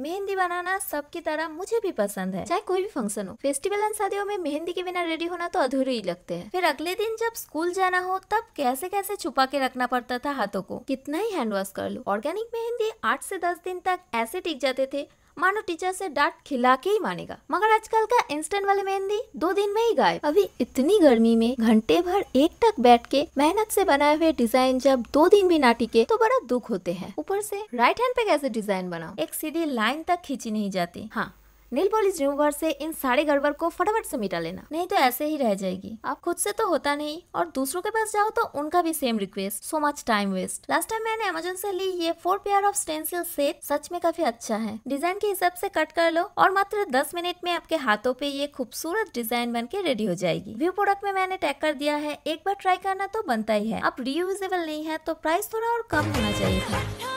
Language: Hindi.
मेहंदी बनाना सबकी तरह मुझे भी पसंद है चाहे कोई भी फंक्शन हो फेस्टिवल एंड शादियों में मेहंदी के बिना रेडी होना तो अधूरे ही लगते हैं फिर अगले दिन जब स्कूल जाना हो तब कैसे कैसे छुपा के रखना पड़ता था हाथों को कितना ही हैंड वॉश कर लो ऑर्गेनिक मेहंदी आठ से दस दिन तक ऐसे टिक जाते थे मानो टीचर से डांट खिला के ही मानेगा मगर आजकल का इंस्टेंट वाले मेहंदी दो दिन में ही गायब अभी इतनी गर्मी में घंटे भर एक टक बैठ के मेहनत से बनाए हुए डिजाइन जब दो दिन भी ना टिके तो बड़ा दुख होते हैं ऊपर से राइट हैंड पे कैसे डिजाइन बनाओ एक सीधी लाइन तक खींची नहीं जाती हाँ नील पॉलिश रिमूवर से इन सारे गड़बड़ को फटाफट से मिटा लेना नहीं तो ऐसे ही रह जाएगी आप खुद से तो होता नहीं और दूसरों के पास जाओ तो उनका भी same request so much time waste last time मैंने अमेजोन से ली ये four pair of stencil set सच में काफी अच्छा है डिजाइन के हिसाब से कट कर लो और मात्र दस मिनट में आपके हाथों पे ये खूबसूरत डिजाइन बन के रेडी हो जाएगी व्यू प्रोडक्ट में मैंने टैग कर दिया है एक बार ट्राई करना तो बनता ही है अब रियूजेबल नहीं है तो प्राइस थोड़ा और कम होना चाहिए था